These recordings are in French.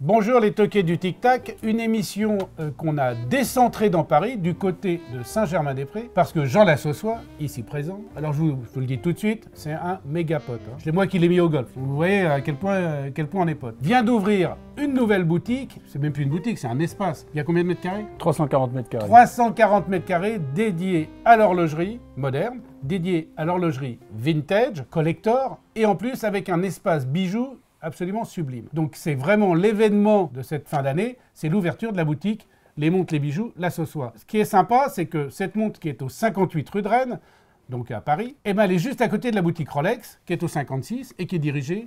Bonjour les toqués du Tic Tac, une émission euh, qu'on a décentrée dans Paris, du côté de Saint-Germain-des-Prés, parce que Jean Lassossois, ici présent, alors je vous, le dis tout de suite, c'est un méga pote. Hein. C'est moi qui l'ai mis au golf. Vous voyez à quel point, euh, quel point on est pote. Vient d'ouvrir une nouvelle boutique, c'est même plus une boutique, c'est un espace. Il y a combien de mètres carrés 340 mètres carrés. 340 mètres carrés dédiés à l'horlogerie moderne, dédiés à l'horlogerie vintage, collector, et en plus avec un espace bijoux absolument sublime. Donc c'est vraiment l'événement de cette fin d'année, c'est l'ouverture de la boutique Les Montres, les Bijoux, là ce soir. Ce qui est sympa, c'est que cette montre qui est au 58 rue de Rennes, donc à Paris, eh ben, elle est juste à côté de la boutique Rolex, qui est au 56 et qui est dirigée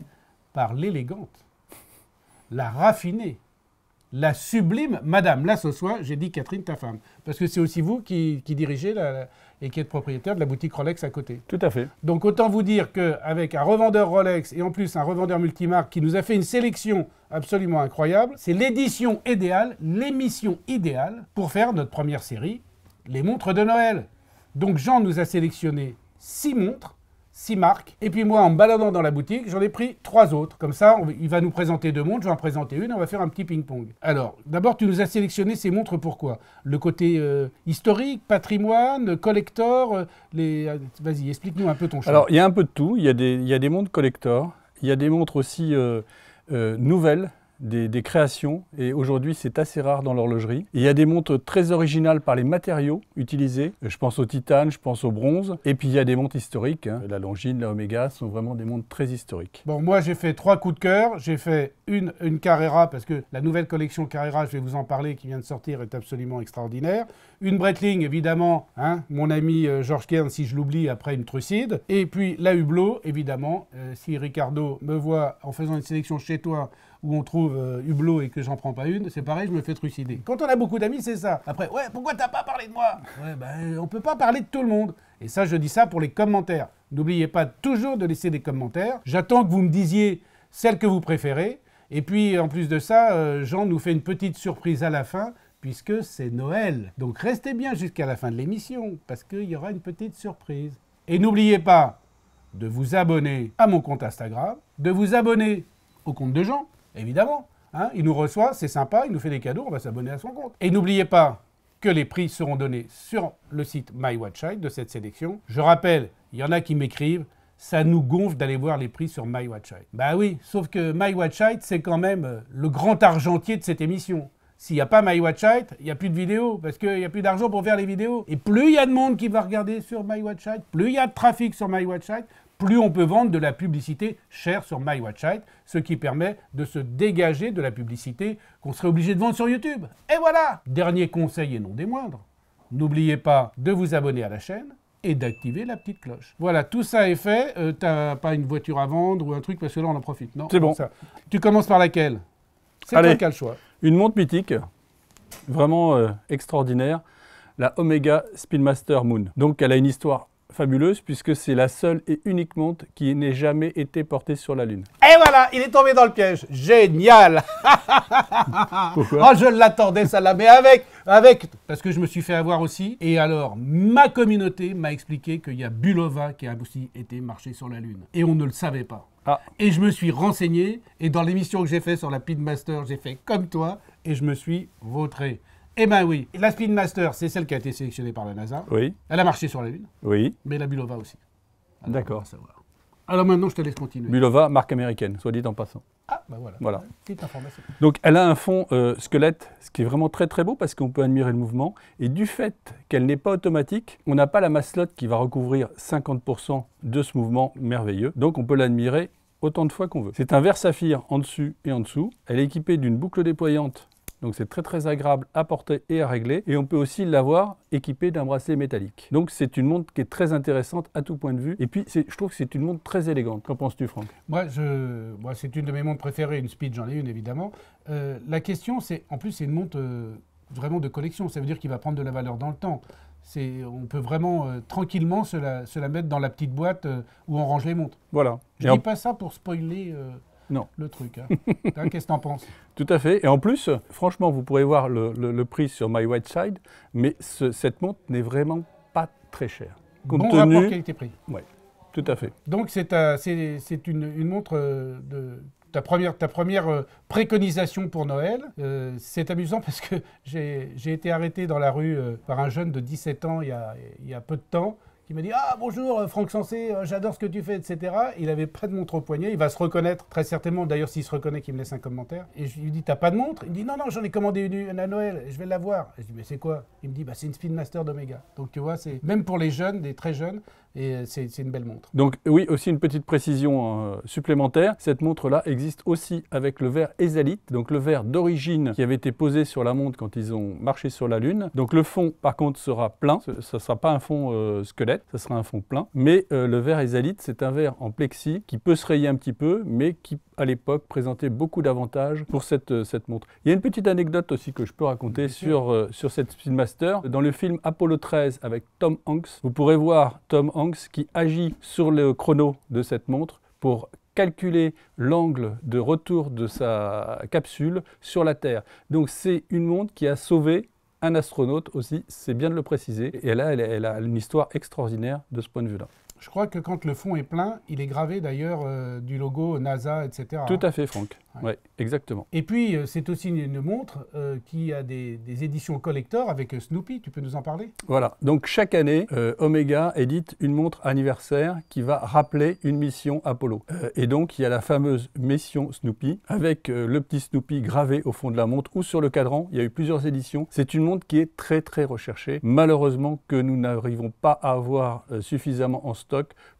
par l'élégante, la raffinée, la sublime Madame. la ce j'ai dit Catherine, ta femme, parce que c'est aussi vous qui dirigez la, et qui est propriétaire de la boutique Rolex à côté. Tout à fait. Donc autant vous dire qu'avec un revendeur Rolex et en plus un revendeur multimarque qui nous a fait une sélection absolument incroyable, c'est l'édition idéale, l'émission idéale pour faire notre première série, les montres de Noël. Donc Jean nous a sélectionné six montres six marques. Et puis moi, en me baladant dans la boutique, j'en ai pris trois autres. Comme ça, il va nous présenter deux montres, je vais en présenter une, on va faire un petit ping-pong. Alors, d'abord, tu nous as sélectionné ces montres pourquoi Le côté euh, historique, patrimoine, collector euh, les... Euh, vas-y, explique-nous un peu ton choix. Alors, il y a un peu de tout. Il y, a des, y des montres collector, il y a des montres aussi nouvelles des, créations, et aujourd'hui c'est assez rare dans l'horlogerie. Il y a des montres très originales par les matériaux utilisés, je pense au titane, je pense au bronze, et puis il y a des montres historiques, hein. la Longine, la Omega sont vraiment des montres très historiques. Bon, moi j'ai fait trois coups de cœur, j'ai fait une, une Carrera, parce que la nouvelle collection Carrera, je vais vous en parler, qui vient de sortir, est absolument extraordinaire. Une Breitling, évidemment, hein, mon ami euh, Georges Kern, si je l'oublie, après une Trucide. Et puis la Hublot, évidemment, euh, si Ricardo me voit en faisant une sélection chez toi, où on trouve euh, Hublot et que j'en prends pas une, c'est pareil, je me fais trucider. Quand on a beaucoup d'amis, c'est ça. Après, ouais, pourquoi t'as pas parlé de moi Ouais, ben, on peut pas parler de tout le monde. Et ça, je dis ça pour les commentaires. N'oubliez pas toujours de laisser des commentaires. J'attends que vous me disiez celle que vous préférez. Et puis, en plus de ça, euh, Jean nous fait une petite surprise à la fin puisque c'est Noël. Donc restez bien jusqu'à la fin de l'émission, parce qu'il y aura une petite surprise. Et n'oubliez pas de vous abonner à mon compte Instagram, de vous abonner au compte de Jean, évidemment. Hein. il nous reçoit, c'est sympa, il nous fait des cadeaux, on va s'abonner à son compte. Et n'oubliez pas que les prix seront donnés sur le site MyWatchSite de cette sélection. Je rappelle, il y en a qui m'écrivent, ça nous gonfle d'aller voir les prix sur MyWatchSite. Bah oui, sauf que MyWatchSite, c'est quand même euh, le grand argentier de cette émission. S'il n'y a pas MyWatchSite, il n'y a plus de vidéos, parce qu'il n'y a plus d'argent pour faire les vidéos. Et plus il y a de monde qui va regarder sur MyWatchSite, plus il y a de trafic sur MyWatchSite, plus on peut vendre de la publicité chère sur My ce qui permet de se dégager de la publicité qu'on serait obligé de vendre sur YouTube. Et voilà Dernier conseil et non des moindres, n'oubliez pas de vous abonner à la chaîne et d'activer la petite cloche. Voilà, tout ça est fait. Tu euh, T'as pas une voiture à vendre ou un truc, parce que là, on en profite. Non, c'est bon. Tu commences par laquelle C'est toi qui as le choix. Une montre mythique, vraiment euh, extraordinaire, la Omega Speedmaster Moon. Donc, elle a une histoire fabuleuse puisque c'est la seule et unique montre qui n'ait jamais été portée sur la Lune. Et voilà, il est tombé dans le piège. Génial Pourquoi oh, Je l'attendais, ça là, mais avec, avec, parce que je me suis fait avoir aussi. Et alors, ma communauté m'a expliqué qu'il y a Bulova qui a aussi été marché sur la Lune. Et on ne le savait pas. Ah. Et je me suis renseigné, et dans l'émission que j'ai fait sur la Pitmaster, j'ai fait comme toi, et je me suis vautré. Eh bien oui, la Speedmaster, c'est celle qui a été sélectionnée par la NASA. Oui. Elle a marché sur la Lune. Oui. Mais la Bulova aussi. D'accord. Alors maintenant, je te laisse continuer. Bulova, marque américaine, soit dit en passant. Ah, ben voilà. voilà. Petite information. Donc elle a un fond euh, squelette, ce qui est vraiment très très beau parce qu'on peut admirer le mouvement. Et du fait qu'elle n'est pas automatique, on n'a pas la masselotte qui va recouvrir 50% de ce mouvement merveilleux. Donc on peut l'admirer autant de fois qu'on veut. C'est un verre saphir en dessus et en dessous. Elle est équipée d'une boucle déployante donc c'est très très agréable à porter et à régler. Et on peut aussi l'avoir équipé d'un bracelet métallique. Donc c'est une montre qui est très intéressante à tout point de vue. Et puis je trouve que c'est une montre très élégante. Qu'en penses-tu Franck Moi, je... c'est une de mes montres préférées, une Speed, j'en ai une évidemment. Euh, la question c'est, en plus c'est une montre euh, vraiment de collection, ça veut dire qu'il va prendre de la valeur dans le temps on peut vraiment euh, tranquillement se la, se mettre dans la petite boîte où on range les montres. Voilà. Je ne dis pas ça pour spoiler non. le truc. Hein. Hein, qu'est-ce que tu en penses Tout à fait. Et en plus, franchement, vous pourrez voir le, prix sur My White Side, mais cette montre n'est vraiment pas très chère. bon rapport qualité-prix. Oui, tout à fait. Donc c'est une, montre euh, de ta première, euh, préconisation pour Noël. Euh, c'est amusant parce que j'ai été arrêté dans la rue par un jeune de 17 ans il y a peu de temps. Il me dit Ah bonjour euh, Franck Sensé, euh, j'adore ce que tu fais, etc. Il avait près de montre au poignet, il va se reconnaître très certainement. D'ailleurs, s'il se reconnaît, qu'il me laisse un commentaire. Et je lui dis T'as pas de montre Il me dit Non, non, j'en ai commandé une, à Noël, je vais l'avoir. Je lui dis Mais c'est quoi Il me dit Bah, c'est une Speedmaster d'Omega. Donc tu vois, c'est même pour les jeunes, des très jeunes, et euh, c'est une belle montre. Donc oui, aussi une petite précision euh, supplémentaire. Cette montre-là existe aussi avec le verre Ezalite, donc le verre d'origine qui avait été posé sur la montre quand ils ont marché sur la Lune. Donc le fond, par contre, sera plein. Ce ne sera pas un fond euh, squelette, ce sera un fond plein. Mais le verre Ezalite, c'est un verre en plexi qui peut se rayer un petit peu, mais qui à l'époque présentait beaucoup d'avantages pour cette, cette montre. Il y a une petite anecdote aussi que je peux raconter sur, sur cette Speedmaster. Dans le film Apollo 13 avec Tom Hanks, vous pourrez voir Tom Hanks qui agit sur le chrono de cette montre pour calculer l'angle de retour de sa capsule sur la Terre. Donc c'est une montre qui a sauvé un astronaute aussi, c'est bien de le préciser. Et elle a une histoire extraordinaire de ce point de vue-là. Je crois que quand le fond est plein, il est gravé d'ailleurs euh, du logo NASA, etc. Tout à fait, Franck. Ouais. exactement. Et puis, euh, c'est aussi une, montre euh, qui a des, des, éditions collector avec Snoopy. Tu peux nous en parler Voilà. Donc, chaque année, Omega édite une montre anniversaire qui va rappeler une mission Apollo. et donc, il y a la fameuse mission Snoopy avec le petit Snoopy gravé au fond de la montre ou sur le cadran. Il y a eu plusieurs éditions. C'est une montre qui est très, très recherchée. Malheureusement, que nous n'arrivons pas à avoir suffisamment en stock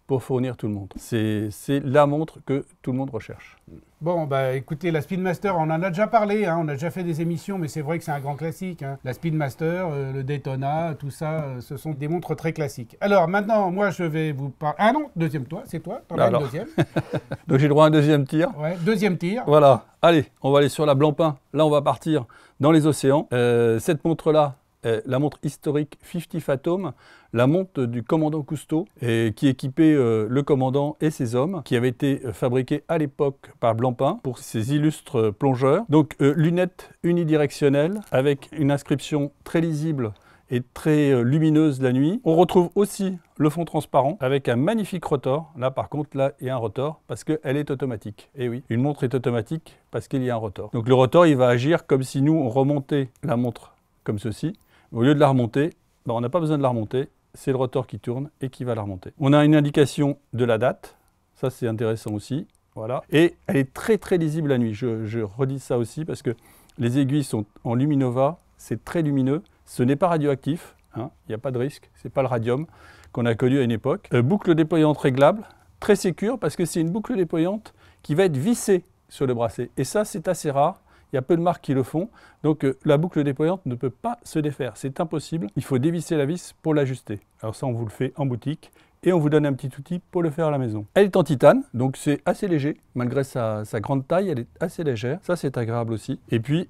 pour fournir tout le monde. C'est la montre que tout le monde recherche. Bon, bah écoutez, la Speedmaster, on en a déjà parlé, hein, on a déjà fait des émissions, mais c'est vrai que c'est un grand classique. Hein. La Speedmaster, euh, le Daytona, tout ça, euh, ce sont des montres très classiques. Alors maintenant, moi je vais vous parler. Ah non, deuxième toi, c'est toi, t'en deuxième. Donc j'ai droit à un deuxième tir. Ouais, deuxième tir. Voilà, allez, on va aller sur la Blancpain. Là, on va partir dans les océans. Euh, cette montre-là, la montre historique 50 Fathom, la montre du commandant Cousteau, et qui équipait euh, le commandant et ses hommes, qui avait été euh, fabriquée à l'époque par Blancpain pour ses illustres euh, plongeurs. Donc lunette lunettes unidirectionnelles avec une inscription très lisible et très lumineuse la nuit. On retrouve aussi le fond transparent avec un magnifique rotor. Là, par contre, là, il y a un rotor parce qu'elle est automatique. Et eh oui, une montre est automatique parce qu'il y a un rotor. Donc le rotor, il va agir comme si nous, on remontait la montre comme ceci au lieu de la remonter, ben, on n'a pas besoin de la remonter, c'est le rotor qui tourne et qui va la remonter. On a une indication de la date, ça c'est intéressant aussi. Voilà. Et elle est très très lisible la nuit, je, redis ça aussi parce que les aiguilles sont en luminova, c'est très lumineux, ce n'est pas radioactif, hein. il n'y a pas de risque, ce n'est pas le radium qu'on a connu à une époque. Euh, boucle déployante réglable, très sécure parce que c'est une boucle déployante qui va être vissée sur le bracelet. Et ça c'est assez rare, il y a peu de marques qui le font. Donc euh, la boucle déployante ne peut pas se défaire. C'est impossible. Il faut dévisser la vis pour l'ajuster. Alors ça, on vous le fait en boutique et on vous donne un petit outil pour le faire à la maison. Elle est en titane, donc c'est assez léger. Malgré sa, sa grande taille, elle est assez légère. Ça, c'est agréable aussi. Et puis,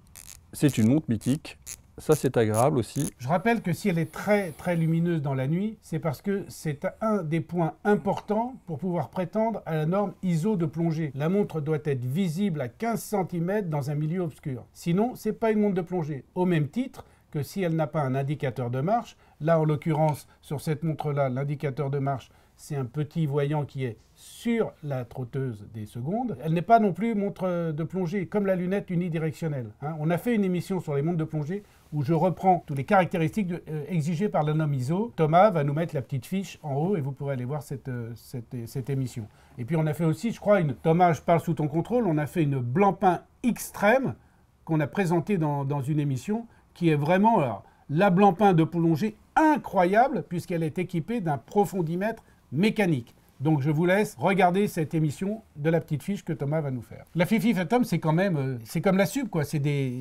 c'est une montre mythique ça, c'est agréable aussi. Je rappelle que si elle est très, très lumineuse dans la nuit, c'est parce que c'est un des points importants pour pouvoir prétendre à la norme ISO de plongée. La montre doit être visible à 15 cm dans un milieu obscur. Sinon, ce c'est pas une montre de plongée. Au même titre que si elle n'a pas un indicateur de marche, là, en l'occurrence, sur cette montre-là, l'indicateur de marche, c'est un petit voyant qui est sur la trotteuse des secondes. Elle n'est pas non plus montre de plongée, comme la lunette unidirectionnelle. Hein. On a fait une émission sur les montres de plongée où je reprends toutes les caractéristiques euh, exigées par la norme ISO. Thomas va nous mettre la petite fiche en haut et vous pourrez aller voir euh, euh, cette, émission. Et puis on a fait aussi, je crois, une Thomas, je parle sous ton contrôle, on a fait une blanc blanc-pain extrême qu'on a présentée dans, une émission qui est vraiment la la blanc-pain de plongée incroyable puisqu'elle est équipée d'un profondimètre mécanique. Donc je vous laisse regarder cette émission de la petite fiche que Thomas va nous faire. La Fifi Tom c'est quand même, euh, c'est comme la sub quoi. C'est des,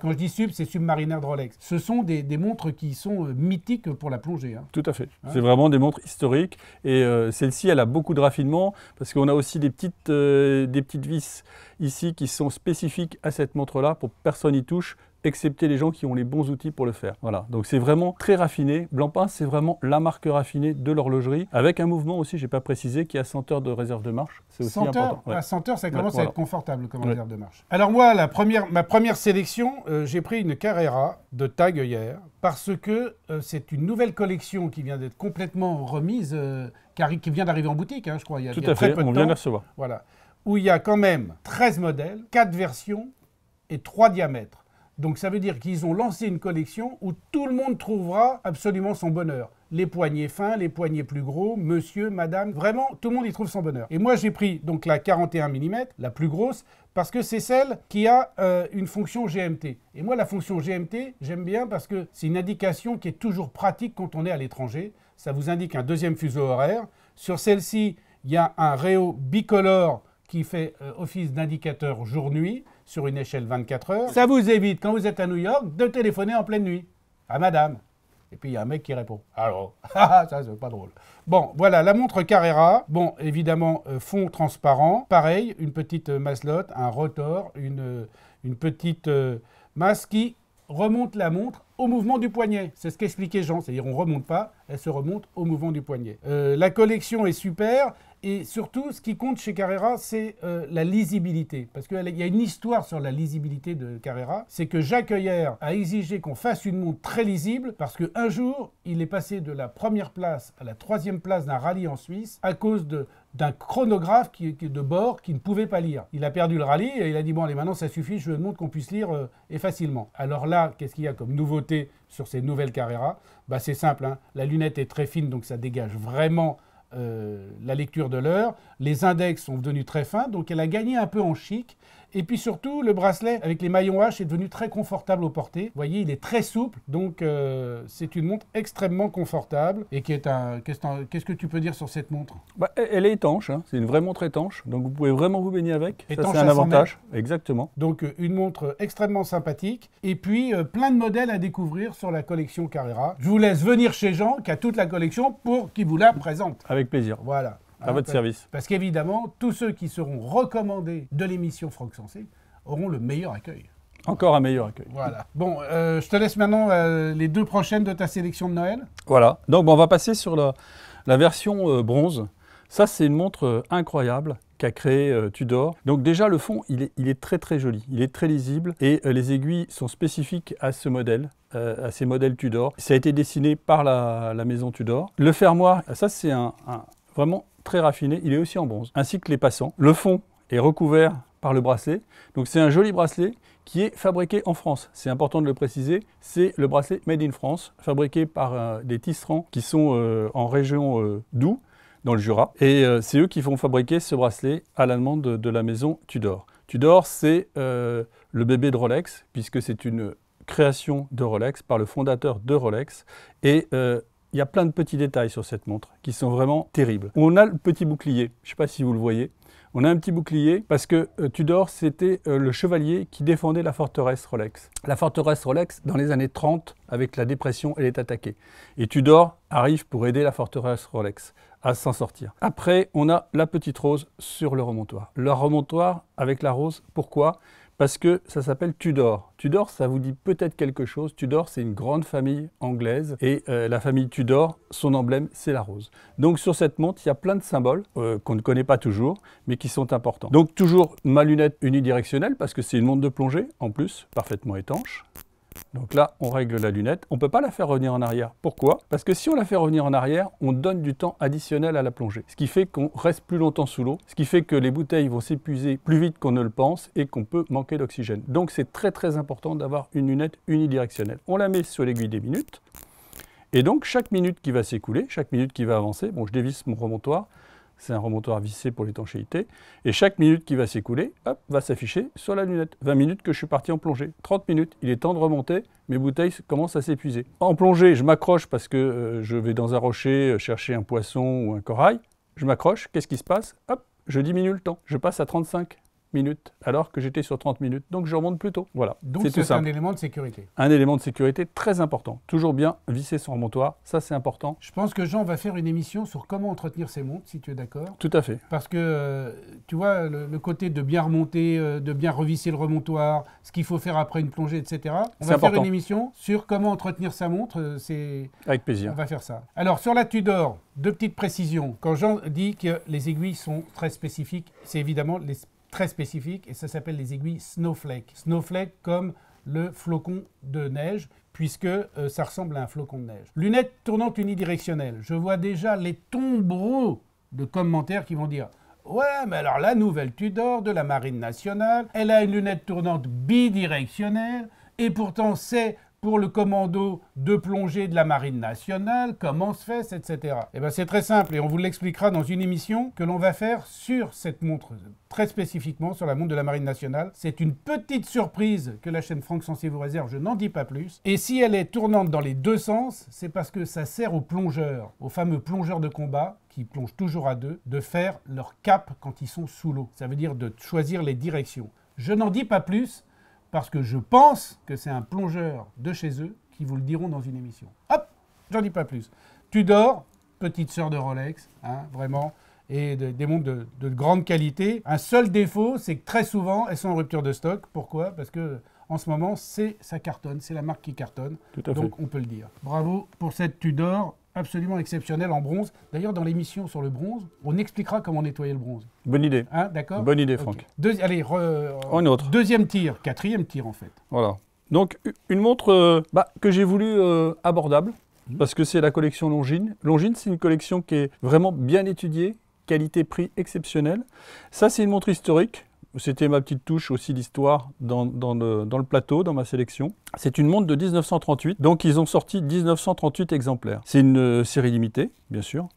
quand je dis sub, c'est submarinaire de Rolex. Ce sont des, montres qui sont euh, mythiques pour la plongée. Hein. Tout à fait. Hein? c'est vraiment des montres historiques et euh, celle-ci, elle a beaucoup de raffinement parce qu'on a aussi des petites, des petites vis ici qui sont spécifiques à cette montre-là pour que personne n'y touche excepté les gens qui ont les bons outils pour le faire. Voilà, donc c'est vraiment très raffiné. Blancpain, c'est vraiment la marque raffinée de l'horlogerie, avec un mouvement aussi, j'ai pas précisé, qui a 100 heures de réserve de marche. C'est important. À 100 ah, heures, ça commence à être confortable comme réserve de marche. Alors moi, la première, ma première sélection, euh, j'ai pris une Carrera de Tag hier, parce que euh, c'est une nouvelle collection qui vient d'être complètement remise, euh, qui vient d'arriver en boutique, hein, je crois, Tout à fait. on vient de recevoir. Voilà, où il y a quand même 13 modèles, 4 versions et 3 diamètres. Donc ça veut dire qu'ils ont lancé une collection où tout le monde trouvera absolument son bonheur. Les poignets fins, les poignets plus gros, monsieur, madame, vraiment, tout le monde y trouve son bonheur. Et moi j'ai pris donc la 41 mm, la plus grosse, parce que c'est celle qui a euh, une fonction GMT. Et moi la fonction GMT, j'aime bien parce que c'est une indication qui est toujours pratique quand on est à l'étranger. Ça vous indique un deuxième fuseau horaire. Sur celle-ci, il y a un réo bicolore qui fait euh, office d'indicateur jour-nuit sur une échelle 24 heures, ça vous évite, quand vous êtes à New York, de téléphoner en pleine nuit à madame. Et puis il y a un mec qui répond. Alors, ah, ah, ça c'est pas drôle. Bon, voilà, la montre Carrera. Bon, évidemment, euh, fond transparent. Pareil, une petite euh, maslotte, un rotor, une, euh, une petite masse qui remonte la montre au mouvement du poignet. C'est ce qu'expliquait Jean, c'est-à-dire on remonte pas, elle se remonte au mouvement du poignet. la collection est super, et surtout, ce qui compte chez Carrera, c'est euh, la lisibilité. Parce qu'il y a une histoire sur la lisibilité de Carrera. C'est que Jacques Heuer a exigé qu'on fasse une montre très lisible parce qu'un jour, il est passé de la première place à la troisième place d'un rallye en Suisse à cause d'un chronographe qui, de bord qui ne pouvait pas lire. Il a perdu le rallye et il a dit bon allez maintenant ça suffit, je veux une montre qu'on puisse lire euh, et facilement. Alors là, qu'est-ce qu'il y a comme nouveauté sur ces nouvelles Carrera Bah c'est simple, hein. la lunette est très fine donc ça dégage vraiment euh, la lecture de l'heure. Les index sont devenus très fins, donc elle a gagné un peu en chic. Et puis surtout, le bracelet avec les maillons H est devenu très confortable au porté. Vous voyez, il est très souple, donc euh, c'est une montre extrêmement confortable. Et qui est un, qu'est-ce, que tu peux dire sur cette montre bah, e-, Elle est étanche, hein. c'est une vraie montre étanche, donc vous pouvez vraiment vous baigner avec. Ça, c'est un avantage, exactement. Donc euh, une montre extrêmement sympathique. Et puis euh, plein de modèles à découvrir sur la collection Carrera. Je vous laisse venir chez Jean qui a toute la collection pour qu'il vous la présente. Avec plaisir. Voilà. À votre service. Parce qu'évidemment, tous ceux qui seront recommandés de l'émission Franck Sensé auront le meilleur accueil. Encore un meilleur accueil. Voilà. Bon, euh, je te laisse maintenant euh, les deux prochaines de ta sélection de Noël. Voilà. Donc, on va passer sur la, version euh, bronze. Ça, c'est une montre incroyable qu'a créé Tudor. Donc déjà, le fond, il est, il est, très très joli, il est très lisible et les aiguilles sont spécifiques à ce modèle, à ces modèles Tudor. Ça a été dessiné par la, maison Tudor. Le fermoir, ça c'est un, un, vraiment très raffiné, il est aussi en bronze, ainsi que les passants. Le fond est recouvert par le bracelet. Donc c'est un joli bracelet qui est fabriqué en France. C'est important de le préciser, c'est le bracelet Made in France, fabriqué par euh, des tisserands qui sont euh, en région euh, Doubs, dans le Jura. Et c'est eux qui font fabriquer ce bracelet à la demande de, de la maison Tudor. Tudor, c'est le bébé de Rolex, puisque c'est une création de Rolex par le fondateur de Rolex. Et il y a plein de petits détails sur cette montre qui sont vraiment terribles. On a le petit bouclier, je ne sais pas si vous le voyez. On a un petit bouclier parce que euh, Tudor, c'était euh, le chevalier qui défendait la forteresse Rolex. La forteresse Rolex, dans les années 30, avec la dépression, elle est attaquée. Et Tudor arrive pour aider la forteresse Rolex à s'en sortir. Après, on a la petite rose sur le remontoir. Le remontoir avec la rose, pourquoi parce que ça s'appelle Tudor. Tudor, ça vous dit peut-être quelque chose. Tudor, c'est une grande famille anglaise et euh, la famille Tudor, son emblème, c'est la rose. Donc sur cette montre, il y a plein de symboles euh, qu'on ne connaît pas toujours, mais qui sont importants. Donc toujours ma lunette unidirectionnelle parce que c'est une montre de plongée en plus, parfaitement étanche. Donc là, on règle la lunette. On ne peut pas la faire revenir en arrière. Pourquoi Parce que si on la fait revenir en arrière, on donne du temps additionnel à la plongée. Ce qui fait qu'on reste plus longtemps sous l'eau, ce qui fait que les bouteilles vont s'épuiser plus vite qu'on ne le pense et qu'on peut manquer d'oxygène. Donc c'est très très important d'avoir une lunette unidirectionnelle. On la met sur l'aiguille des minutes. Et donc chaque minute qui va s'écouler, chaque minute qui va avancer, bon je dévisse mon remontoir, c'est un remontoir vissé pour l'étanchéité. Et chaque minute qui va s'écouler, hop, va s'afficher sur la lunette. 20 minutes que je suis parti en plongée. 30 minutes, il est temps de remonter, mes bouteilles commencent à s'épuiser. En plongée, je m'accroche parce que euh, je vais dans un rocher euh, chercher un poisson ou un corail. Je m'accroche, qu'est-ce qui se passe Hop, je diminue le temps, je passe à 35 minutes alors que j'étais sur 30 minutes. Donc je remonte plus tôt. Voilà. Donc c'est un élément de sécurité. Un élément de sécurité très important. Toujours bien visser son remontoir, ça c'est important. Je pense que Jean va faire une émission sur comment entretenir ses montres, si tu es d'accord. Tout à fait. Parce que euh, tu vois le, côté de bien remonter, euh, de bien revisser le remontoir, ce qu'il faut faire après une plongée, etc. On va faire une émission sur comment entretenir sa montre. Euh, c'est avec plaisir. On va faire ça. Alors sur la Tudor, deux petites précisions. Quand Jean dit que les aiguilles sont très spécifiques, c'est évidemment les très spécifique et ça s'appelle les aiguilles snowflake. Snowflake comme le flocon de neige puisque euh, ça ressemble à un flocon de neige. Lunettes tournantes unidirectionnelles. Je vois déjà les tombereaux de commentaires qui vont dire Ouais, mais alors la nouvelle Tudor de la Marine nationale, elle a une lunette tournante bidirectionnelle et pourtant c'est pour le commando de plongée de la Marine nationale, comment se fait, etc. Eh bien, c'est très simple et on vous l'expliquera dans une émission que l'on va faire sur cette montre, très spécifiquement sur la montre de la Marine nationale. C'est une petite surprise que la chaîne Franck Sensier vous réserve, je n'en dis pas plus. Et si elle est tournante dans les deux sens, c'est parce que ça sert aux plongeurs, aux fameux plongeurs de combat qui plongent toujours à deux, de faire leur cap quand ils sont sous l'eau. Ça veut dire de choisir les directions. Je n'en dis pas plus, parce que je pense que c'est un plongeur de chez eux qui vous le diront dans une émission. Hop, j'en dis pas plus. Tudor, petite sœur de Rolex, hein, vraiment, et des montres de, grande qualité. Un seul défaut, c'est que très souvent, elles sont en rupture de stock. Pourquoi Parce que en ce moment, c'est ça cartonne, c'est la marque qui cartonne. Tout à donc on peut le dire. Bravo pour cette Tudor absolument exceptionnel en bronze. D'ailleurs, dans l'émission sur le bronze, on expliquera comment nettoyer le bronze. Bonne idée. Hein, d'accord Bonne idée, Franck. allez, euh, autre. Deuxième tir, quatrième tir en fait. Voilà. Donc, une montre euh, bah, que j'ai voulu euh, abordable, mhm. parce que c'est la collection Longines. Longines, c'est une collection qui est vraiment bien étudiée, qualité-prix exceptionnel. Ça, c'est une montre historique. C'était ma petite touche aussi d'histoire dans, le, plateau, dans ma sélection. C'est une montre de 1938, donc ils ont sorti 1938 exemplaires. C'est une euh, série limitée, bien sûr.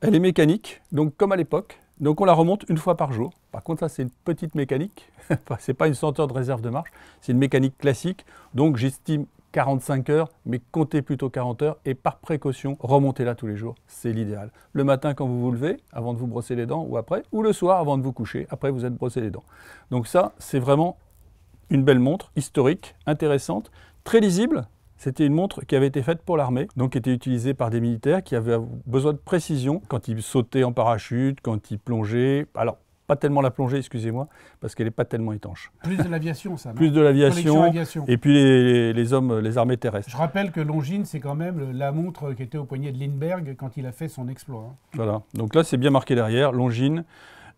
Elle est mécanique, donc comme à l'époque. Donc on la remonte une fois par jour. Par contre, ça c'est une petite mécanique. c'est pas une senteur de réserve de marche, c'est une mécanique classique. Donc j'estime 45 heures, mais comptez plutôt 40 heures et par précaution, remontez-la tous les jours, c'est l'idéal. Le matin quand vous vous levez, avant de vous brosser les dents ou après, ou le soir avant de vous coucher, après vous êtes brossé les dents. Donc ça, c'est vraiment une belle montre, historique, intéressante, très lisible. C'était une montre qui avait été faite pour l'armée, donc qui était utilisée par des militaires qui avaient besoin de précision quand ils sautaient en parachute, quand ils plongeaient. Alors, pas tellement la plongée, excusez-moi, parce qu'elle n'est pas tellement étanche. Plus de l'aviation, ça. Plus de l'aviation. Et puis les, hommes, les armées terrestres. Je rappelle que Longines, c'est quand même la montre qui était au poignet de Lindbergh quand il a fait son exploit. Hein. Voilà. Donc là, c'est bien marqué derrière. Longines,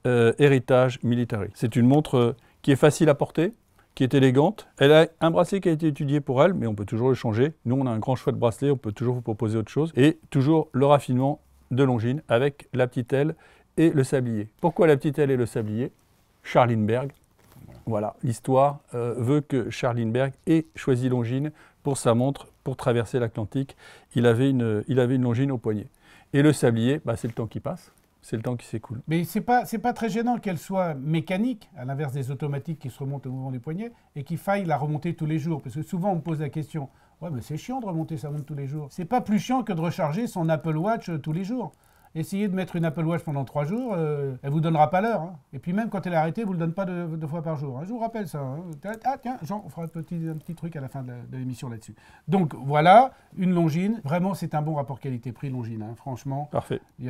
euh, héritage militaire. C'est une montre euh, qui est facile à porter, qui est élégante. Elle a un bracelet qui a été étudié pour elle, mais on peut toujours le changer. Nous, on a un grand choix de bracelet, on peut toujours vous proposer autre chose. Et toujours le raffinement de Longines avec la petite aile et le sablier. Pourquoi la petite aile et le sablier Charlinberg. Voilà, l'histoire euh, veut que Charlinberg ait choisi Longines pour sa montre pour traverser l'Atlantique. Il, avait une, il avait une Longines au poignet. Et le sablier, bah, c'est le temps qui passe c'est le temps qui s'écoule. Mais ce n'est pas, très gênant qu'elle soit mécanique, à l'inverse des automatiques qui se remontent au mouvement du poignet, et qu'il faille la remonter tous les jours. Parce que souvent, on me pose la question Ouais, mais c'est chiant de remonter sa montre tous les jours. C'est pas plus chiant que de recharger son Apple Watch euh, tous les jours essayez de mettre une Apple Watch pendant trois jours, euh, elle vous donnera pas l'heure. Hein. Et puis même quand elle est arrêtée, elle ne vous le donne pas deux, fois par jour. Hein. Je vous rappelle ça. Hein. Ah tiens, Jean, on fera un petit, un truc à la fin de l'émission là-dessus. Donc voilà, une longine Vraiment, c'est un bon rapport qualité-prix longine franchement, Parfait. il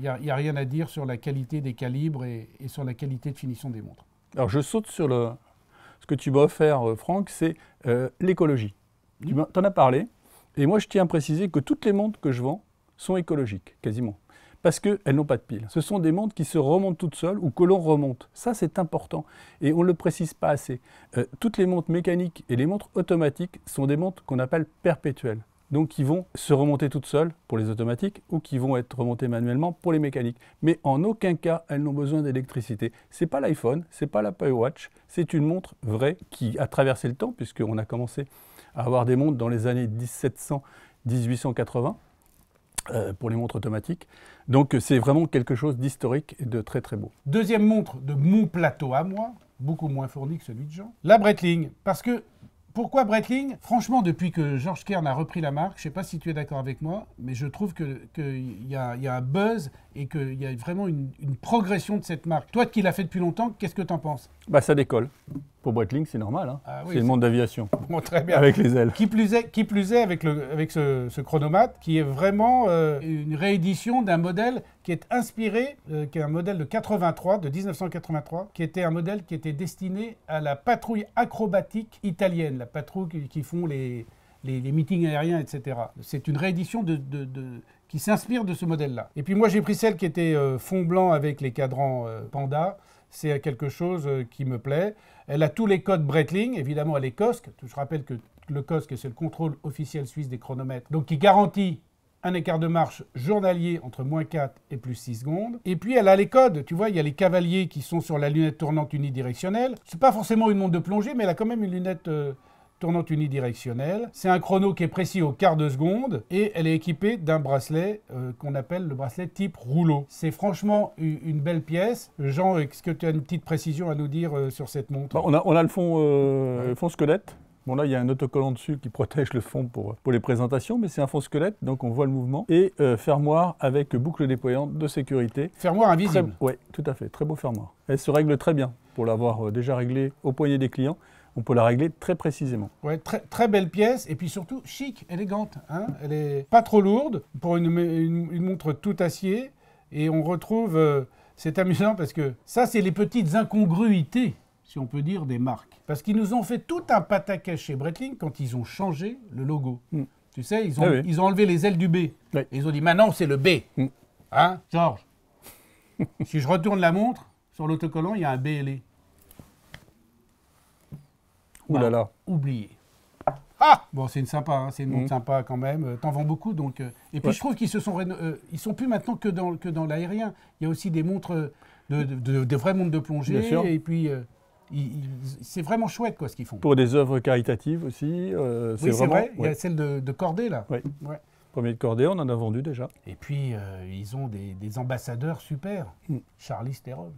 n'y a, rien à dire sur la qualité des calibres et, sur la qualité de finition des montres. Alors je saute sur ce que tu m'as offert, euh, Franck, c'est euh, l'écologie. Mmh. Tu en as parlé. Et moi, je tiens à préciser que toutes les montres que je vends sont écologiques, quasiment parce qu'elles n'ont pas de pile. Ce sont des montres qui se remontent toutes seules ou que l'on remonte. Ça, c'est important et on ne le précise pas assez. Euh, toutes les montres mécaniques et les montres automatiques sont des montres qu'on appelle perpétuelles. Donc, qui vont se remonter toutes seules pour les automatiques ou qui vont être remontées manuellement pour les mécaniques. Mais en aucun cas, elles n'ont besoin d'électricité. Ce n'est pas l'iPhone, ce n'est pas la Watch, c'est une montre vraie qui a traversé le temps, puisqu'on a commencé à avoir des montres dans les années 1700, 1880 euh, pour les montres automatiques. Donc euh, c'est vraiment quelque chose d'historique et de très très beau. Deuxième montre de mon plateau à moi, beaucoup moins fournie que celui de Jean, la Breitling. Parce que pourquoi Breitling Franchement, depuis que George Kern a repris la marque, je ne sais pas si tu es d'accord avec moi, mais je trouve qu'il que y a un buzz et qu'il y a vraiment une, progression de cette marque. Toi qui l'as fait depuis longtemps, qu'est-ce que tu en penses bah, Ça décolle. Pour Breitling, c'est normal. Hein. Ah c'est le monde d'aviation. très bien. Avec les ailes. Qui plus est, qui plus est avec, le, avec ce, chronomate, qui est vraiment euh, une réédition d'un modèle qui est inspiré, euh, qui est un modèle de 83, de 1983, qui était un modèle qui était destiné à la patrouille acrobatique italienne, la patrouille qui, font les, les, meetings aériens, etc. C'est une réédition de qui s'inspire de ce modèle-là. Et puis moi, j'ai pris celle qui était euh, fond blanc avec les cadrans euh, panda. C'est quelque chose euh, qui me plaît. Elle a tous les codes Breitling. Évidemment, elle est COSC. Je rappelle que le COSC, c'est le contrôle officiel suisse des chronomètres, donc qui garantit un écart de marche journalier entre moins 4 et plus 6 secondes. Et puis elle a les codes, tu vois, il y a les cavaliers qui sont sur la lunette tournante unidirectionnelle. C'est pas forcément une montre de plongée, mais elle a quand même une lunette tournante unidirectionnelle. C'est un chrono qui est précis au quart de seconde et elle est équipée d'un bracelet euh, qu'on appelle le bracelet type rouleau. C'est franchement une belle pièce. Jean, est-ce que tu as une petite précision à nous dire euh, sur cette montre bah, on, a, le fond, euh, le fond squelette Bon là, il y a un autocollant dessus qui protège le fond pour, pour les présentations, mais c'est un fond squelette, donc on voit le mouvement. Et euh, fermoir avec boucle déployante de sécurité. Fermoir invisible Oui, tout à fait, très beau fermoir. Elle se règle très bien, pour l'avoir euh, déjà réglée au poignet des clients on peut la régler très précisément. Ouais, très, très belle pièce et puis surtout chic, élégante. Hein. Elle est pas trop lourde pour une, montre tout acier et on retrouve. Euh, c'est amusant parce que ça, c'est les petites incongruités, si on peut dire, des marques. Parce qu'ils nous ont fait tout un pataquès chez Breitling quand ils ont changé le logo. Hmm. Tu sais, eh ils ont, enlevé les ailes du B. ils ont dit maintenant c'est le B. Hmm. Hein, Georges Si je retourne la montre, sur l'autocollant, il y a un BLE. Ouh là là. Oublié. Ah Bon, c'est une sympa, hein, c'est une montre hmm. sympa quand même. Euh, t'en vends beaucoup, donc. Euh. et puis je trouve qu'ils se sont, euh, ils sont plus maintenant que dans que dans l'aérien. Il y a aussi des montres de, de, de, de vraies montres de plongée. Et puis c'est vraiment chouette quoi, ce qu'ils font. Pour des œuvres caritatives aussi. Euh, c'est vrai. Il y a celle de, de Cordée, là. Oui. Premier de Cordée, on en a vendu déjà. Et puis, euh, ils ont des, ambassadeurs super. Hmm. Charlie Sterov.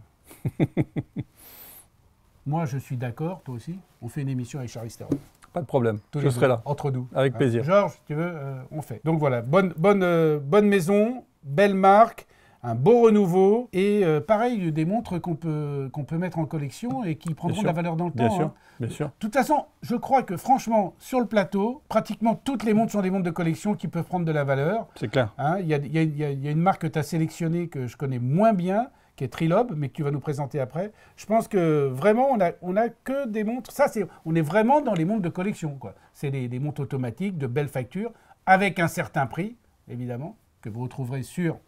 Moi, je suis d'accord, toi aussi. On fait une émission avec Charlie Sterov. Pas de problème. je serai là. Entre nous. Avec hein. plaisir. Georges, tu veux, euh, on fait. Donc voilà, bonne, bonne, bonne maison, belle marque un beau renouveau. Et euh, pareil, des montres qu'on peut, qu'on peut mettre en collection et qui prendront de la valeur dans le bien temps. Sûr. Hein. Bien sûr. De toute façon, je crois que franchement, sur le plateau, pratiquement toutes les montres sont des montres de collection qui peuvent prendre de la valeur. C'est clair. Hein. Il y, a, y, a, y, a, une marque que tu as sélectionnée que je connais moins bien qui est Trilob, mais que tu vas nous présenter après. Je pense que vraiment, on n'a on a que des montres. Ça, c'est, on est vraiment dans les montres de collection. Quoi. C'est des, des montres automatiques de belles factures, avec un certain prix, évidemment, que vous retrouverez sur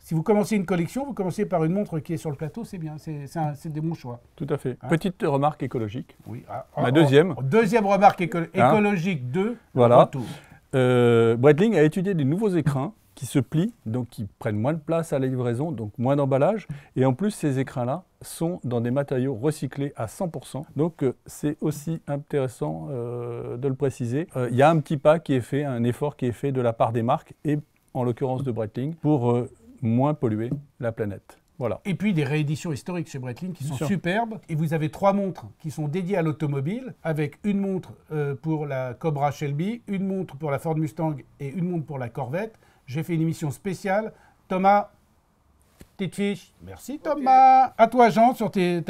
si vous commencez une collection, vous commencez par une montre qui est sur le plateau, c'est bien, c'est des bons choix. Tout à fait. Hein? Petite remarque écologique. Oui. Ah, Ma oh, oh. deuxième. deuxième remarque hein? écologique 2. Voilà. Euh, Breitling a étudié des nouveaux écrans qui se plient, donc qui prennent moins de place à la livraison, donc moins d'emballage. Et en plus, ces écrans là sont dans des matériaux recyclés à 100%. Donc euh, c'est aussi intéressant euh, de le préciser. Euh, il y a un petit pas qui est fait, un effort qui est fait de la part des marques et en l'occurrence de Breitling, pour euh, moins polluer la planète. Voilà. Et puis des rééditions historiques chez Breitling qui sont superbes. Et vous avez trois montres qui sont dédiées à l'automobile, avec une montre euh, pour la Cobra Shelby, une montre pour la Ford Mustang et une montre pour la Corvette. J'ai fait une émission spéciale. Thomas, petite fiche. Merci Thomas. À toi Jean, sur tes,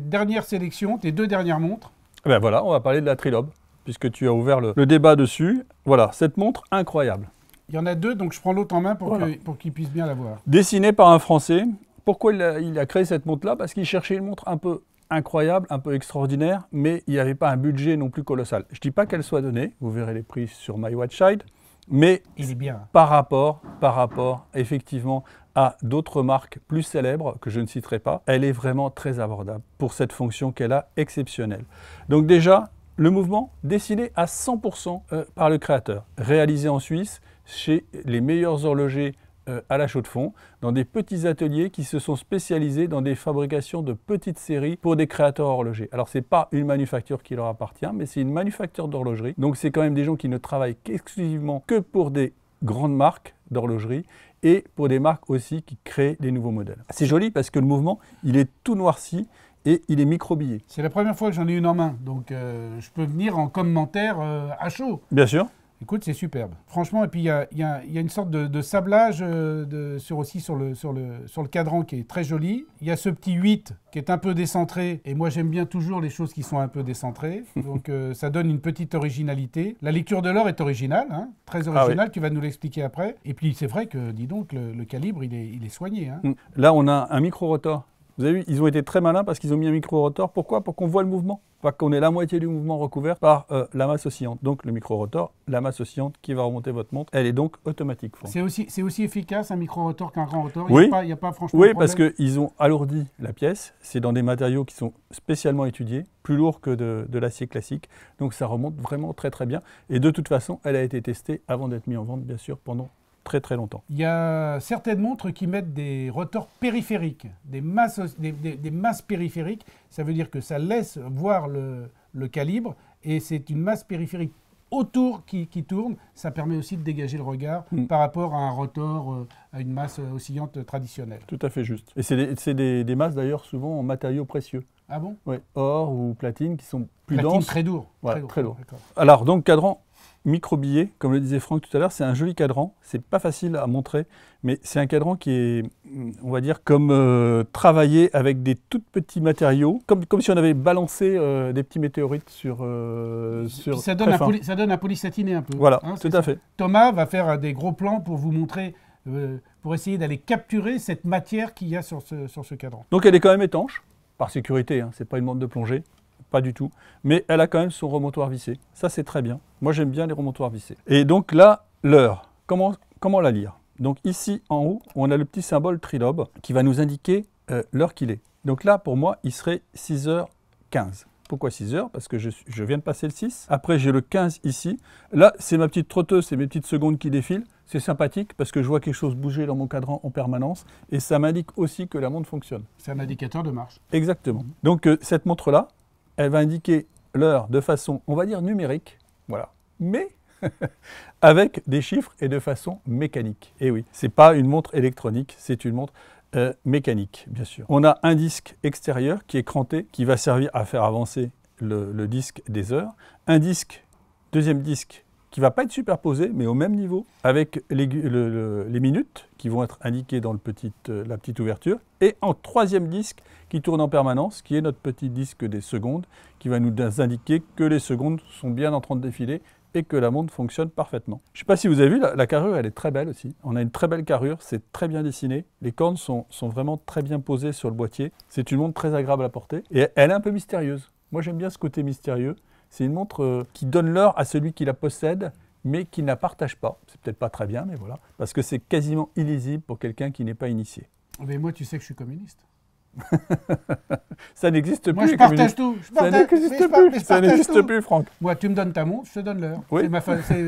dernières sélections, tes deux dernières montres. Eh ben voilà, on va parler de la Trilobe, puisque tu as ouvert le débat dessus. Voilà, cette montre incroyable. Il y en a deux, donc je prends l'autre en main pour qu'il puisse bien la voir. Dessinée par un Français. Pourquoi il a, créé cette montre-là Parce qu'il cherchait une montre un peu incroyable, un peu extraordinaire, mais il n'y avait pas un budget non plus colossal. Je ne dis pas qu'elle soit donnée, vous verrez les prix sur My Watch mais par rapport, par rapport, effectivement, à d'autres marques plus célèbres que je ne citerai pas, elle est vraiment très abordable pour cette fonction qu'elle a exceptionnelle. Donc déjà, le mouvement dessiné à 100% euh, par le créateur, réalisé en Suisse, chez les meilleurs horlogers euh, à la chaux de fond, dans des petits ateliers qui se sont spécialisés dans des fabrications de petites séries pour des créateurs horlogers. Alors ce n'est pas une manufacture qui leur appartient, mais c'est une manufacture d'horlogerie. Donc c'est quand même des gens qui ne travaillent qu'exclusivement que pour des grandes marques d'horlogerie et pour des marques aussi qui créent des nouveaux modèles. C'est joli parce que le mouvement, il est tout noirci et il est microbillé. C'est la première fois que j'en ai une en main, donc euh, je peux venir en commentaire euh, à chaud. Bien sûr. Écoute, c'est superbe. Franchement, et puis il y a, une sorte de, sablage euh, sur aussi sur le, sur, cadran qui est très joli. Il y a ce petit 8 qui est un peu décentré. Et moi, j'aime bien toujours les choses qui sont un peu décentrées. Donc euh, ça donne une petite originalité. La lecture de l'or est originale, hein, très ah originale. Tu vas nous l'expliquer après. Et puis c'est vrai que, dis donc, le, calibre, il est, soigné. Hein. Là, on a un micro-rotor vous avez vu, ils ont été très malins parce qu'ils ont mis un micro-rotor. Pourquoi Pour qu'on voit le mouvement, pas qu'on ait la moitié du mouvement recouvert par euh, la masse oscillante. Donc le micro-rotor, la masse oscillante qui va remonter votre montre, elle est donc automatique. C'est aussi, efficace un micro-rotor qu'un grand rotor Oui, oui parce qu'ils ont alourdi la pièce. C'est dans des matériaux qui sont spécialement étudiés, plus lourds que de l'acier classique. Donc ça remonte vraiment très très bien. Et de toute façon, elle a été testée avant d'être mise en vente, bien sûr, pendant très très longtemps. Il y a certaines montres qui mettent des rotors périphériques, des masses, des, masses périphériques. Ça veut dire que ça laisse voir le, le calibre et c'est une masse périphérique autour qui, tourne. Ça permet aussi de dégager le regard hmm. par rapport à un rotor, euh, à une masse oscillante traditionnelle. Tout à fait juste. Et c'est des, masses d'ailleurs souvent en matériaux précieux. Ah bon Oui, or ou platine qui sont plus platine Très lourd. très lourd. Alors donc cadran microbillet, comme le disait Franck tout à l'heure, c'est un joli cadran. C'est pas facile à montrer, mais c'est un cadran qui est, mm, on va dire, comme euh, travaillé avec des tout petits matériaux, comme, comme si on avait balancé euh, des petits météorites sur. Euh, sur ça, donne un ça donne un polysatiné un peu. Voilà, hein, tout à fait. Thomas va faire des gros plans pour vous montrer. pour essayer d'aller capturer cette matière qu'il y a sur ce, cadran. Donc elle est quand même étanche, par sécurité, hein, c'est pas une bande de plongée pas du tout. Mais elle a quand même son remontoir vissé. Ça, c'est très bien. Moi, j'aime bien les remontoirs vissés. Et donc là, l'heure. Comment, comment la lire Donc ici, en haut, on a le petit symbole trilobe qui va nous indiquer euh, l'heure qu'il est. Donc là, pour moi, il serait 6h15. Pourquoi 6 heures Parce que je, viens de passer le 6. Après, j'ai le 15 ici. Là, c'est ma petite trotteuse, c'est mes petites secondes qui défilent. C'est sympathique parce que je vois quelque chose bouger dans mon cadran en permanence et ça m'indique aussi que la montre fonctionne. C'est un indicateur de marche. Exactement. Donc, euh, cette montre-là, elle va indiquer l'heure de façon, on va dire, numérique, voilà, mais avec des chiffres et de façon mécanique. Et eh oui, ce n'est pas une montre électronique, c'est une montre euh, mécanique, bien sûr. On a un disque extérieur qui est cranté, qui va servir à faire avancer le, le disque des heures. Un disque, deuxième disque qui ne va pas être superposé, mais au même niveau, avec les, minutes qui vont être indiquées dans le petite, euh, la petite ouverture, et en troisième disque qui tourne en permanence, qui est notre petit disque des secondes, qui va nous indiquer que les secondes sont bien en train de défiler et que la montre fonctionne parfaitement. Je ne sais pas si vous avez vu, la, la, carrure, elle est très belle aussi. On a une très belle carrure, c'est très bien dessiné. Les cornes sont, sont vraiment très bien posées sur le boîtier. C'est une montre très agréable à porter et elle est un peu mystérieuse. Moi, j'aime bien ce côté mystérieux. C'est une montre euh, qui donne l'heure à celui qui la possède, mais qui ne la partage pas. C'est peut-être pas très bien, mais voilà. Parce que c'est quasiment illisible pour quelqu'un qui n'est pas initié. Mais moi, tu sais que je suis communiste. ça n'existe plus. Moi, je partage tout. ça n'existe plus. ça n'existe Franck. Moi, tu me donnes ta montre, je te donne l'heure. Oui.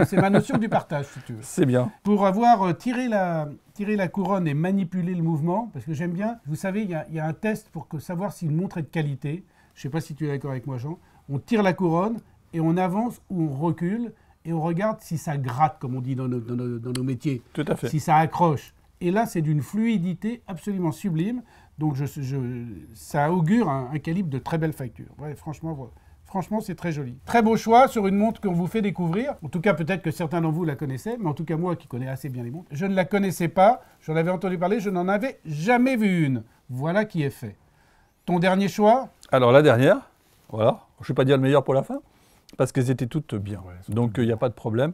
C'est ma, notion du partage, si tu veux. C'est bien. Pour avoir euh, tiré, la, la couronne et manipulé le mouvement, parce que j'aime bien, vous savez, il y, a un test pour que, savoir si une montre est de qualité. Je ne sais pas si tu es d'accord avec moi, Jean on tire la couronne et on avance ou on recule et on regarde si ça gratte, comme on dit dans nos, métiers. Tout à fait. Si ça accroche. Et là, c'est d'une fluidité absolument sublime. Donc, ça augure un, calibre de très belle facture. franchement, franchement, c'est très joli. Très beau choix sur une montre qu'on vous fait découvrir. En tout cas, peut-être que certains d'entre vous la connaissaient, mais en tout cas, moi qui connais assez bien les montres, je ne la connaissais pas. J'en avais entendu parler, je n'en avais jamais vu une. Voilà qui est fait. Ton dernier choix Alors, la dernière voilà. Je ne vais pas dire le meilleur pour la fin, parce qu'elles étaient toutes bien. Donc il n'y euh, a pas de problème.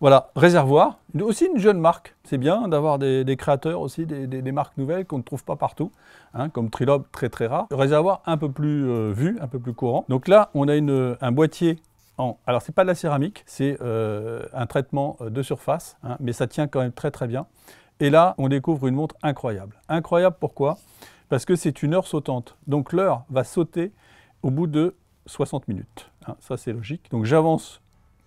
Voilà, Réservoir, aussi une jeune marque. C'est bien d'avoir des, créateurs aussi, des, marques nouvelles qu'on ne trouve pas partout, hein, comme Trilob, très très rare. Réservoir un peu plus euh, vu, un peu plus courant. Donc là, on a un boîtier en... Alors c'est pas de la céramique, c'est euh, un traitement de surface, hein, mais ça tient quand même très très bien. Et là, on découvre une montre incroyable. Incroyable pourquoi Parce que c'est une heure sautante. Donc l'heure va sauter au bout de 60 minutes. Hein, ça, c'est logique. Donc j'avance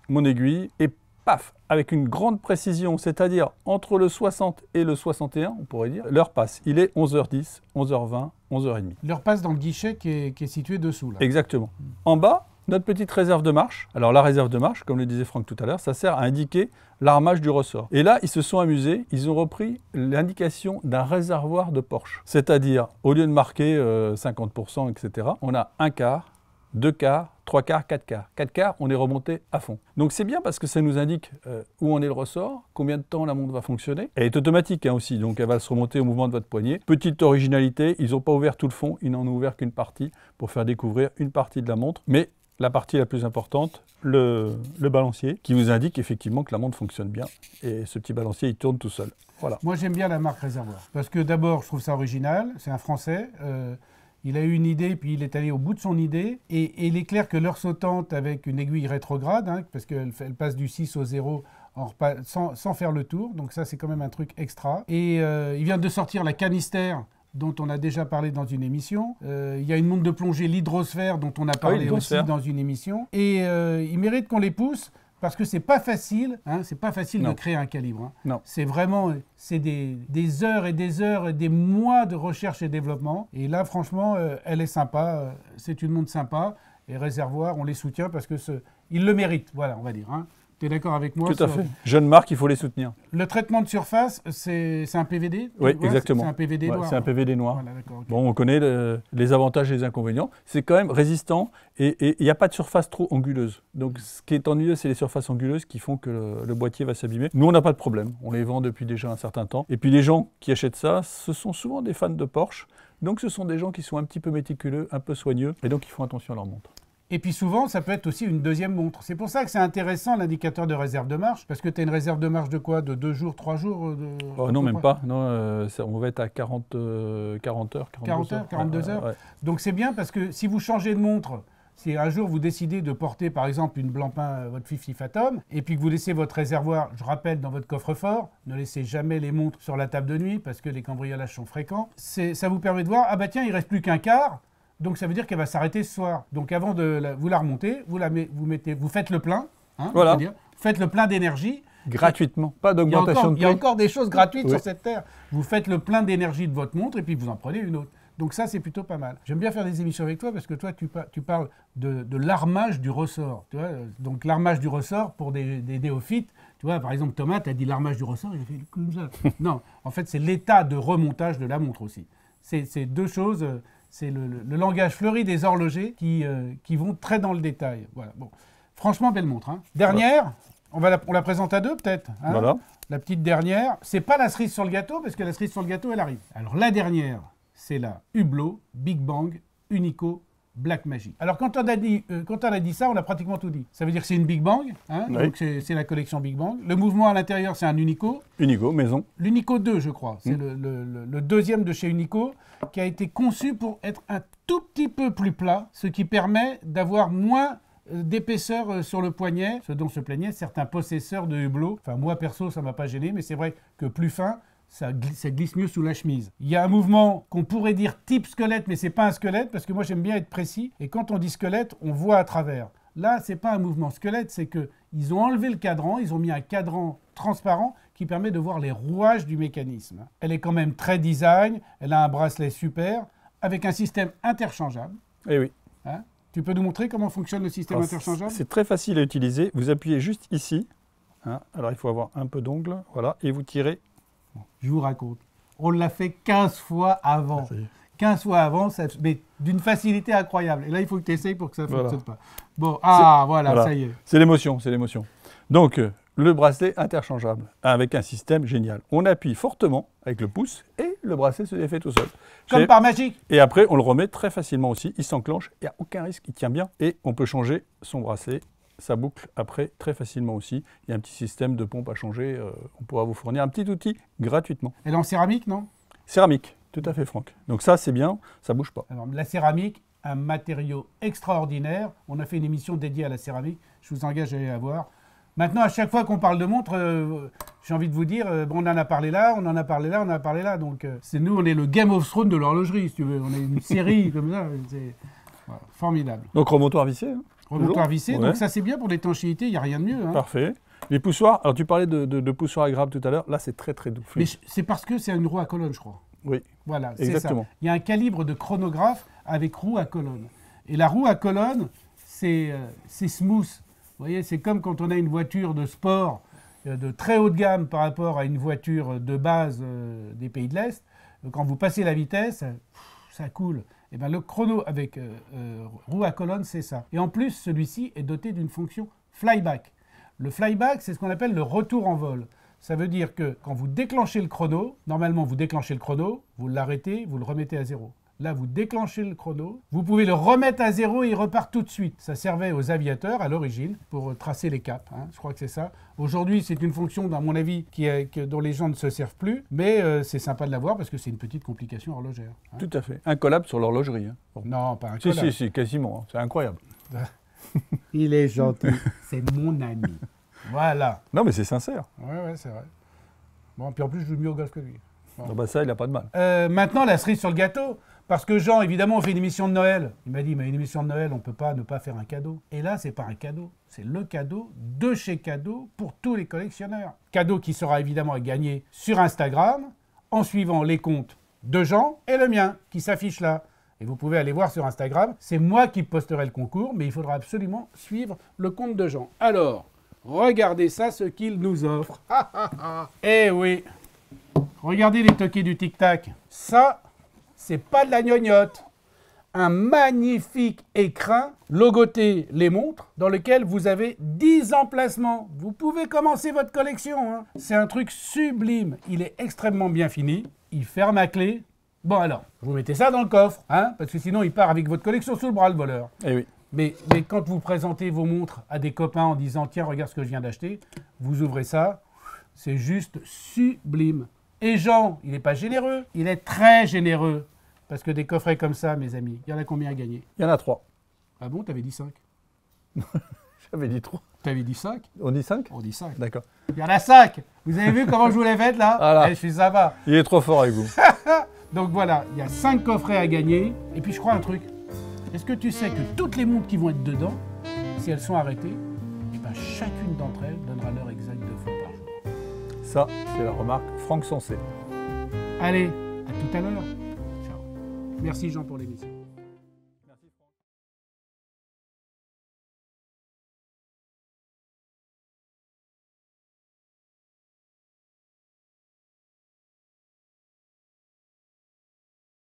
mon aiguille et paf, avec une grande précision, c'est-à-dire entre le 60 et le 61, on pourrait dire, l'heure passe. Il est 11h10, 11h20, 11h30. L'heure passe dans le guichet qui est, situé dessous. Exactement. En bas, notre petite réserve de marche. Alors la réserve de marche, comme le disait Franck tout à l'heure, ça sert à indiquer l'armage du ressort. Et là, ils se sont amusés, ils ont repris l'indication d'un réservoir de Porsche. C'est-à-dire, au lieu de marquer 50%, euh, etc., on a un quart, deux quarts, trois quarts, quatre quarts. Quatre quarts, on est remonté à fond. Donc c'est bien parce que ça nous indique euh, où en est le ressort, combien de temps la montre va fonctionner. Elle est automatique hein, aussi, donc elle va se remonter au mouvement de votre poignet. Petite originalité, ils n'ont pas ouvert tout le fond, ils n'en ont ouvert qu'une partie pour faire découvrir une partie de la montre. Mais la partie la plus importante, le, balancier, qui vous indique effectivement que la montre fonctionne bien. Et ce petit balancier, il tourne tout seul. Voilà. Moi, j'aime bien la marque Réservoir. Parce que d'abord, je trouve ça original. C'est un Français. Euh, il a eu une idée, puis il est allé au bout de son idée. Et, il est clair que l'heure sautante avec une aiguille rétrograde, hein, parce qu'elle elle passe du 6 au 0 sans, faire le tour. Donc ça, c'est quand même un truc extra. Et euh, il vient de sortir la canistère dont on a déjà parlé dans une émission. Euh, il y a une montre de plongée, l'hydrosphère, dont on a ah parlé aussi dans une émission. Et euh, il mérite qu'on les pousse parce que c'est pas facile, hein, c'est pas facile de créer un calibre. Hein. Non. C'est vraiment, c'est des, heures et des heures et des mois de recherche et développement. Et là, franchement, euh, elle est sympa, c'est une montre sympa. Et réservoir, on les soutient parce que ils le méritent, voilà, on va dire. Hein. Tu es d'accord avec moi Tout à fait. jeune marque il faut les soutenir. Le traitement de surface, c'est un PVD Oui, exactement. C'est un PVD noir. C'est un PVD noir. Bon, on connaît les avantages et les inconvénients. C'est quand même résistant et il n'y a pas de surface trop anguleuse. Donc, ce qui est ennuyeux, c'est les surfaces anguleuses qui font que le, le boîtier va s'abîmer. Nous, on n'a pas de problème. On les vend depuis déjà un certain temps. Et puis, les gens qui achètent ça, ce sont souvent des fans de Porsche. Donc, ce sont des gens qui sont un petit peu méticuleux, un peu soigneux. Et donc, ils font attention à leur montre. Et puis souvent, ça peut être aussi une deuxième montre. C'est pour ça que c'est intéressant l'indicateur de réserve de marche. parce que tu as une réserve de marche de quoi De deux jours, trois jours euh, oh, Non, même pas. Non, euh, on va être à 40, 40 euh, heures. 42 heures. Donc c'est bien parce que si vous changez de montre, si un jour vous décidez de porter par exemple une Blancpain, votre Fifi Fatom, et puis que vous laissez votre réservoir, je rappelle, dans votre coffre-fort, ne laissez jamais les montres sur la table de nuit parce que les cambriolages sont fréquents, ça vous permet de voir, ah bah tiens, il reste plus qu'un quart, donc ça veut dire qu'elle va s'arrêter ce soir. Donc avant de vous la remonter, vous, la vous, mettez, vous faites le plein. Hein, voilà. faites le plein d'énergie. Gratuitement, pas d'augmentation de prix. Il y a encore des choses gratuites sur cette terre. Vous faites le plein d'énergie de votre montre et puis vous en prenez une autre. Donc ça, c'est plutôt pas mal. J'aime bien faire des émissions avec toi parce que toi, tu, tu parles de, l'armage du ressort. Tu vois Donc l'armage du ressort pour des, des néophytes, tu vois, par exemple, Thomas, tu as dit l'armage du ressort, il a fait comme ça. non, en fait, c'est l'état de remontage de la montre aussi. C'est deux choses. Euh, c'est le, langage fleuri des horlogers qui, euh, qui vont très dans le détail. Voilà. Bon. Franchement, belle montre. Hein. Dernière, on, va la, on la présente à deux peut-être. Hein. Voilà. La petite dernière, c'est pas la cerise sur le gâteau, parce que la cerise sur le gâteau, elle arrive. Alors la dernière, c'est la Hublot Big Bang Unico Black Magic. Alors quand on, a dit, euh, quand on a dit ça, on a pratiquement tout dit. Ça veut dire que c'est une Big Bang, hein, donc c'est la collection Big Bang. Le mouvement à l'intérieur, c'est un Unico. Unico, maison. L'Unico 2, je crois. C'est hmm. le, deuxième de chez Unico qui a été conçu pour être un tout petit peu plus plat, ce qui permet d'avoir moins euh, d'épaisseur euh, sur le poignet, ce dont se plaignaient certains possesseurs de hublots. Enfin, moi perso, ça m'a pas gêné, mais c'est vrai que plus fin, ça glisse, glisse, mieux sous la chemise. Il y a un mouvement qu'on pourrait dire type squelette, mais c'est pas un squelette parce que moi j'aime bien être précis. Et quand on dit squelette, on voit à travers. Là, c'est pas un mouvement squelette, c'est que ils ont enlevé le cadran, ils ont mis un cadran transparent qui permet de voir les rouages du mécanisme. Elle est quand même très design. Elle a un bracelet super avec un système interchangeable. Eh oui. Hein tu peux nous montrer comment fonctionne le système ah, interchangeable C'est très facile à utiliser. Vous appuyez juste ici. Hein alors il faut avoir un peu d'ongle, voilà, et vous tirez je vous raconte. On l'a fait 15 fois avant. 15 fois avant, mais d'une facilité incroyable. Et là, il faut que tu essayes pour que ça ne fonctionne pas. Bon, ah, voilà, ça y est. C'est l'émotion, c'est l'émotion. Donc, euh, le bracelet interchangeable avec un système génial. On appuie fortement avec le pouce et le bracelet se défait tout seul. Comme par magie Et après, on le remet très facilement aussi. Il s'enclenche, il n'y a aucun risque, il tient bien. Et on peut changer son bracelet ça boucle après très facilement aussi. Il y a un petit système de pompe à changer. Euh, on pourra vous fournir un petit outil gratuitement. Elle est en céramique, non Céramique, tout à fait, Franck. Donc ça, c'est bien, ça bouge pas. la céramique, un matériau extraordinaire. On a fait une émission dédiée à la céramique. Je vous engage à aller la voir. Maintenant, à chaque fois qu'on parle de montre, euh, j'ai envie de vous dire, euh, on en a parlé là, on en a parlé là, on en a parlé là. Donc, c'est nous, on est le Game of Thrones de l'horlogerie, si tu veux. On est une série comme ça. C'est formidable. Donc, remontoir vissé Remontoir vissé, donc ça c'est bien pour l'étanchéité, il n'y a rien de mieux. Hein. Parfait. Les poussoirs, alors tu parlais de, de, poussoirs à grappes tout à l'heure, là c'est très très doux. Mais c'est parce que c'est une roue à colonne, je crois. Oui. Voilà, c'est ça. Il y a un calibre de chronographe avec roue à colonne. Et la roue à colonne, euh, c'est smooth. Vous voyez, c'est comme quand on a une voiture de sport euh, de très haut de gamme par rapport à une voiture de base euh, des pays de l'Est. Quand vous passez la vitesse, ça coule. Eh ben, le chrono avec euh, euh, roue à colonne, c'est ça. Et en plus, celui-ci est doté d'une fonction flyback. Le flyback, c'est ce qu'on appelle le retour en vol. Ça veut dire que quand vous déclenchez le chrono, normalement vous déclenchez le chrono, vous l'arrêtez, vous le remettez à zéro. Là, vous déclenchez le chrono, vous pouvez le remettre à zéro et il repart tout de suite. Ça servait aux aviateurs à l'origine pour euh, tracer les caps. Hein. Je crois que c'est ça. Aujourd'hui, c'est une fonction, dans mon avis, qui est, dont les gens ne se servent plus, mais euh, c'est sympa de l'avoir parce que c'est une petite complication horlogère. Hein. Tout à fait. Un collab sur l'horlogerie. Hein. Non, pas un collab. Si, si, si, quasiment. C'est incroyable. il est gentil. c'est mon ami. Voilà. Non, mais c'est sincère. Oui, oui, c'est vrai. Bon, puis en plus, je joue mieux au golf que lui. Non, ah bah ça, il n'a pas de mal. Euh, maintenant, la cerise sur le gâteau, parce que Jean, évidemment, on fait une émission de Noël. Il m'a dit, mais une émission de Noël, on ne peut pas ne pas faire un cadeau. Et là, c'est pas un cadeau, c'est le cadeau de chez Cadeau pour tous les collectionneurs. Cadeau qui sera évidemment à gagner sur Instagram en suivant les comptes de Jean et le mien qui s'affiche là. Et vous pouvez aller voir sur Instagram. C'est moi qui posterai le concours, mais il faudra absolument suivre le compte de Jean. Alors, regardez ça, ce qu'il nous offre. eh oui, regardez les toquets du tic-tac. Ça, c'est pas de la gnognotte. Un magnifique écrin logoté les montres dans lequel vous avez 10 emplacements. Vous pouvez commencer votre collection. Hein. C'est un truc sublime. Il est extrêmement bien fini. Il ferme à clé. Bon alors, vous mettez ça dans le coffre, hein, parce que sinon il part avec votre collection sous le bras le voleur. Eh oui. Mais, mais quand vous présentez vos montres à des copains en disant tiens regarde ce que je viens d'acheter, vous ouvrez ça, c'est juste sublime. Et Jean, il n'est pas généreux, il est très généreux. Parce que des coffrets comme ça, mes amis, il y en a combien à gagner Il y en a trois. Ah bon, Tu avais dit cinq J'avais dit trois. avais dit cinq On dit cinq On dit cinq. D'accord. Il y en a cinq Vous avez vu comment je vous les fait, là voilà. Eh, je suis sympa. Il est trop fort avec vous. Donc voilà, il y a cinq coffrets à gagner. Et puis je crois un truc. Est-ce que tu sais que toutes les montres qui vont être dedans, si elles sont arrêtées, eh ben chacune d'entre elles donnera leur exacte ça, c'est la remarque Franck Sensé. Allez, à tout à l'heure. Ciao. Merci Jean pour l'émission.